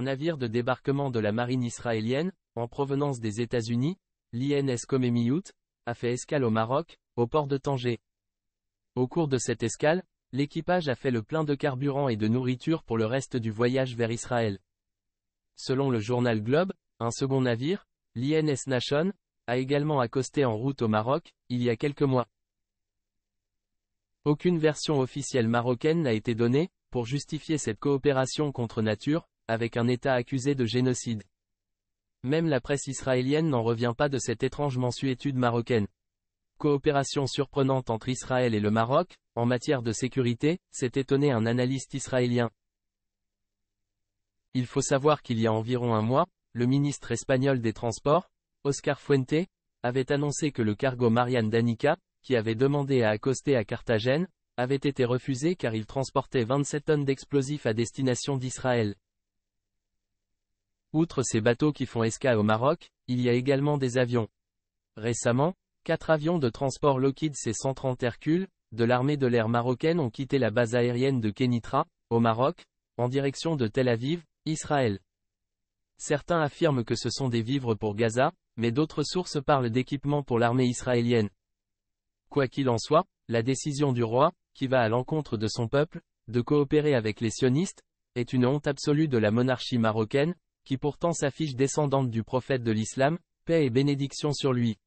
un navire de débarquement de la marine israélienne, en provenance des États-Unis, l'INS Komemiout, a fait escale au Maroc, au port de Tanger. Au cours de cette escale, l'équipage a fait le plein de carburant et de nourriture pour le reste du voyage vers Israël. Selon le journal Globe, un second navire, l'INS Nation, a également accosté en route au Maroc, il y a quelques mois. Aucune version officielle marocaine n'a été donnée, pour justifier cette coopération contre nature, avec un État accusé de génocide. Même la presse israélienne n'en revient pas de cette étrange mensuétude marocaine. Coopération surprenante entre Israël et le Maroc, en matière de sécurité, s'est étonné un analyste israélien. Il faut savoir qu'il y a environ un mois, le ministre espagnol des Transports, Oscar Fuente, avait annoncé que le cargo Marianne Danica, qui avait demandé à accoster à Carthagène, avait été refusé car il transportait 27 tonnes d'explosifs à destination d'Israël. Outre ces bateaux qui font escale au Maroc, il y a également des avions. Récemment, quatre avions de transport Lockheed C-130 Hercule, de l'armée de l'air marocaine ont quitté la base aérienne de Kenitra, au Maroc, en direction de Tel Aviv, Israël. Certains affirment que ce sont des vivres pour Gaza, mais d'autres sources parlent d'équipements pour l'armée israélienne. Quoi qu'il en soit, la décision du roi, qui va à l'encontre de son peuple, de coopérer avec les sionistes, est une honte absolue de la monarchie marocaine, qui pourtant s'affiche descendante du prophète de l'islam, paix et bénédiction sur lui.